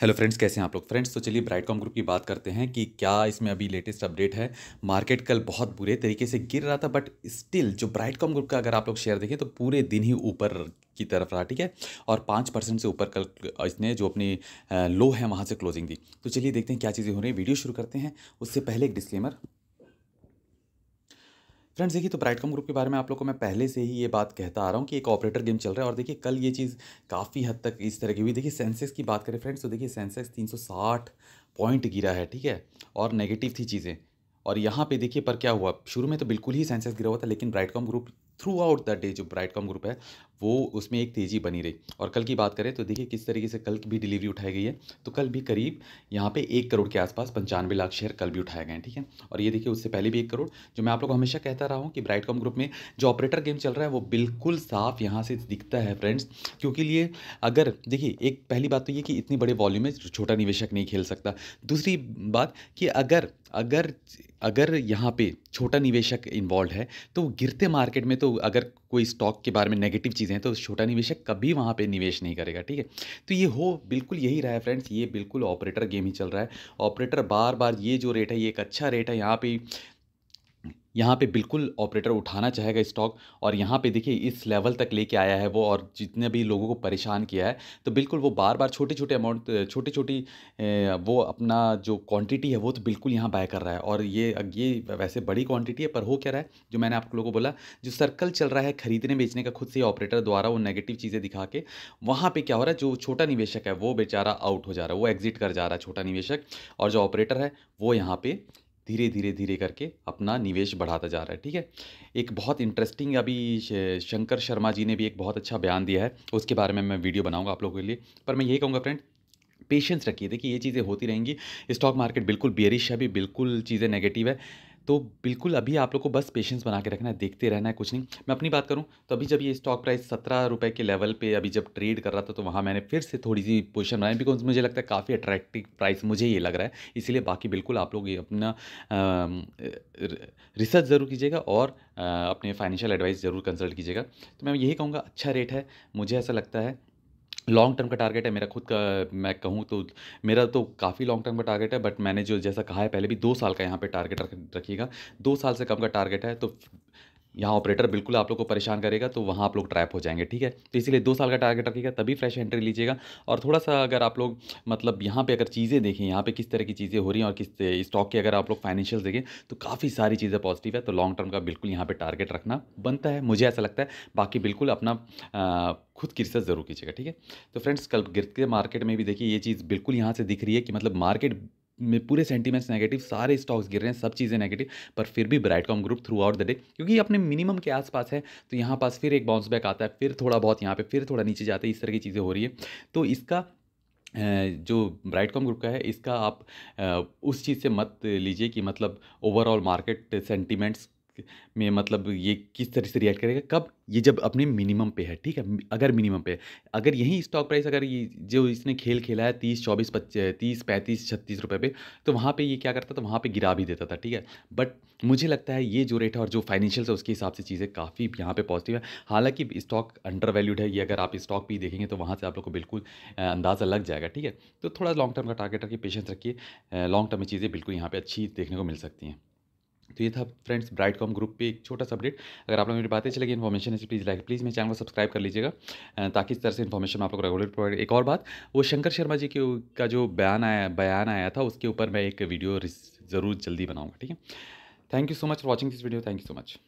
hello friends कैसे हैं आप लोग फ्रेंड्स तो चलिए ब्राइट कॉम ग्रुप की बात करते हैं कि क्या इसमें अभी लेटेस्ट अपडेट है मार्केट कल बहुत बुरे तरीके से गिर रहा था बट स्टिल जो ब्राइट कॉम ग्रुप का अगर आप लोग शेयर देखें तो पूरे दिन ही ऊपर की तरफ रहा ठीक है और पाँच परसेंट से ऊपर कल इसने जो अपनी लो है वहाँ से क्लोजिंग दी तो चलिए देखते हैं क्या चीज़ें हो रही है वीडियो शुरू करते हैं उससे पहले एक डिस्क्लेमर फ्रेंड्स देखिए तो ब्राइटकॉम ग्रुप के बारे में आप लोग को मैं पहले से ही ये बात कहता आ रहा हूँ कि एक ऑपरेटर गेम चल रहा है और देखिए कल ये चीज़ काफ़ी हद तक इस तरह की हुई देखिए सेंसेक्स की बात करें फ्रेंड्स तो देखिए सेंसेक्स 360 पॉइंट गिरा है ठीक है और नेगेटिव थी चीज़ें और यहाँ पे देखिए पर क्या हुआ शुरू में तो बिल्कुल ही सेंसेक्स गिरा हुआ था लेकिन Brightcom group throughout the day जो ब्राइट कॉम ग्रुप है वो उसमें एक तेज़ी बनी रही और कल की बात करें तो देखिए किस तरीके से कल भी डिलीवरी उठाई गई है तो कल भी करीब यहाँ पे एक करोड़ के आसपास पंचानवे लाख शेयर कल भी उठाए गए हैं ठीक है और ये देखिए उससे पहले भी एक करोड़ जो मैं आप लोग हमेशा कहता रहा हूँ कि ब्राइट कॉम ग्रुप में जो ऑपरेटर गेम चल रहा है वो बिल्कुल साफ यहाँ से दिखता है फ्रेंड्स क्योंकि लिए अगर देखिए एक पहली बात तो ये कि इतने बड़े वॉल्यूम में छोटा निवेशक नहीं खेल सकता दूसरी बात कि अगर अगर अगर यहाँ पे छोटा निवेशक इन्वॉल्व है तो गिरते मार्केट में तो अगर कोई स्टॉक के बारे में नेगेटिव चीज़ें हैं तो छोटा निवेशक कभी वहाँ पे निवेश नहीं करेगा ठीक है तो ये हो बिल्कुल यही रहा है फ्रेंड्स ये बिल्कुल ऑपरेटर गेम ही चल रहा है ऑपरेटर बार बार ये जो रेट है ये एक अच्छा रेट है यहाँ पे यहाँ पे बिल्कुल ऑपरेटर उठाना चाहेगा स्टॉक और यहाँ पे देखिए इस लेवल तक लेके आया है वो और जितने भी लोगों को परेशान किया है तो बिल्कुल वो बार बार छोटे छोटे अमाउंट छोटी छोटी वो अपना जो क्वांटिटी है वो तो बिल्कुल यहाँ बाय कर रहा है और ये ये वैसे बड़ी क्वांटिटी है पर हो क्या रहा है जो मैंने आप लोगों को बोला जो सर्कल चल रहा है खरीदने बेचने का खुद से ऑपरेटर द्वारा वो नेगेटिव चीज़ें दिखा के वहाँ पर क्या हो रहा है जो छोटा निवेशक है वो बेचारा आउट हो जा रहा है वो एग्जिट कर जा रहा है छोटा निवेशक और जो ऑपरेटर है वो यहाँ पर धीरे धीरे धीरे करके अपना निवेश बढ़ाता जा रहा है ठीक है एक बहुत इंटरेस्टिंग अभी शंकर शर्मा जी ने भी एक बहुत अच्छा बयान दिया है उसके बारे में मैं वीडियो बनाऊंगा आप लोगों के लिए पर मैं यही कहूँगा फ्रेंड पेशेंस रखिए देखिए ये चीज़ें होती रहेंगी स्टॉक मार्केट बिल्कुल बेरिश है भी बिल्कुल चीज़ें नेगेटिव है तो बिल्कुल अभी आप लोग को बस पेशेंस बना के रखना है देखते रहना है कुछ नहीं मैं अपनी बात करूँ तो अभी जब ये स्टॉक प्राइस सत्रह रुपये के लेवल पे अभी जब ट्रेड कर रहा था तो वहाँ मैंने फिर से थोड़ी सी पोजिशन बनाई बिकॉज मुझे लगता है काफ़ी अट्रैक्टिव प्राइस मुझे ये लग रहा है इसीलिए बाकी बिल्कुल आप लोग ये अपना रिसर्च ज़रूर कीजिएगा और अपने फाइनेंशियल एडवाइस ज़रूर कंसल्ट कीजिएगा तो मैं यही कहूँगा अच्छा रेट है मुझे ऐसा लगता है लॉन्ग टर्म का टारगेट है मेरा खुद का मैं कहूँ तो मेरा तो काफ़ी लॉन्ग टर्म का टारगेट है बट मैंने जो जैसा कहा है पहले भी दो साल का यहाँ पे टारगेट रखिएगा दो साल से कम का टारगेट है तो यहाँ ऑपरेटर बिल्कुल आप लोग को परेशान करेगा तो वहाँ आप लोग ट्रैप हो जाएंगे ठीक है तो इसीलिए दो साल का टारगेट रखिएगा तभी फ्रेश एंट्री लीजिएगा और थोड़ा सा अगर आप लोग मतलब यहाँ पे अगर चीज़ें देखें यहाँ पे किस तरह की चीज़ें हो रही हैं और किस स्टॉक की अगर आप लोग फाइनेंशियल देखें तो काफ़ी सारी चीज़ें पॉजिटिव है तो लॉन्ग टर्म का बिल्कुल यहाँ पर टारगेट रखना बनता है मुझे ऐसा लगता है बाकी बिल्कुल अपना खुद की रिसर्च ज़रूर कीजिएगा ठीक है तो फ्रेंड्स कल गिरते मार्केट में भी देखिए ये चीज़ बिल्कुल यहाँ से दिख रही है कि मतलब मार्केट पूरे सेंटीमेंट्स नेगेटिव सारे स्टॉक्स गिर रहे हैं सब चीज़ें नेगेटिव पर फिर भी Brightcom group throughout the day क्योंकि अपने मिनिमम के आसपास है तो यहाँ पास फिर एक बाउंस बैक आता है फिर थोड़ा बहुत यहाँ पे फिर थोड़ा नीचे जाता है इस तरह की चीज़ें हो रही है तो इसका जो ब्राइट कॉम ग्रुप का है इसका आप उस चीज़ से मत लीजिए कि मतलब ओवरऑल मार्केट सेंटीमेंट्स में मतलब ये किस तरह से रिएक्ट करेगा कब ये जब अपने मिनिमम पे है ठीक है अगर मिनिमम पे अगर यही स्टॉक प्राइस अगर ये जो इसने खेल खेला है तीस चौबीस पच्चीस तीस पैंतीस छत्तीस रुपये पे तो वहाँ पे ये क्या करता था वहाँ पे गिरा भी देता था ठीक है बट मुझे लगता है ये जो रेट है और जो फाइनेंशियल है उसके हिसाब से चीज़ें काफ़ी यहाँ पर पॉजिटिव है हालाँकि स्टॉक अंडर वैल्यूड है ये अगर आप स्टॉक भी देखेंगे तो वहाँ से आप लोग को बिल्कुल अंदाज़ा लग जाएगा ठीक है तो थोड़ा लॉन्ग टर्म का टारगेट रखिए पेशेंस रखिए लॉन्ग टर्म में चीज़ें बिल्कुल यहाँ पर अच्छी देखने को मिल सकती हैं तो ये था फ्रेंड्स ब्राइट कॉम ग्रुप पे एक छोटा सा अपडेट अगर आप लोग मेरी बातें चलेगी इन्फॉर्मेशन ऐसी प्लीज़ लाइक प्लीज़ मेरे चैनल को सब्सक्राइब कर लीजिएगा ताकि इस तरह से इन्फॉर्मेशन आप लोग रेगुलर प्रोवाइड एक और बात वो शंकर शर्मा जी के का जो बयान आया बयान आया था उसके ऊपर मैं एक वीडियो ज़रूर जल्दी बनाऊँगा ठीक है thank you so much for watching this video thank you so much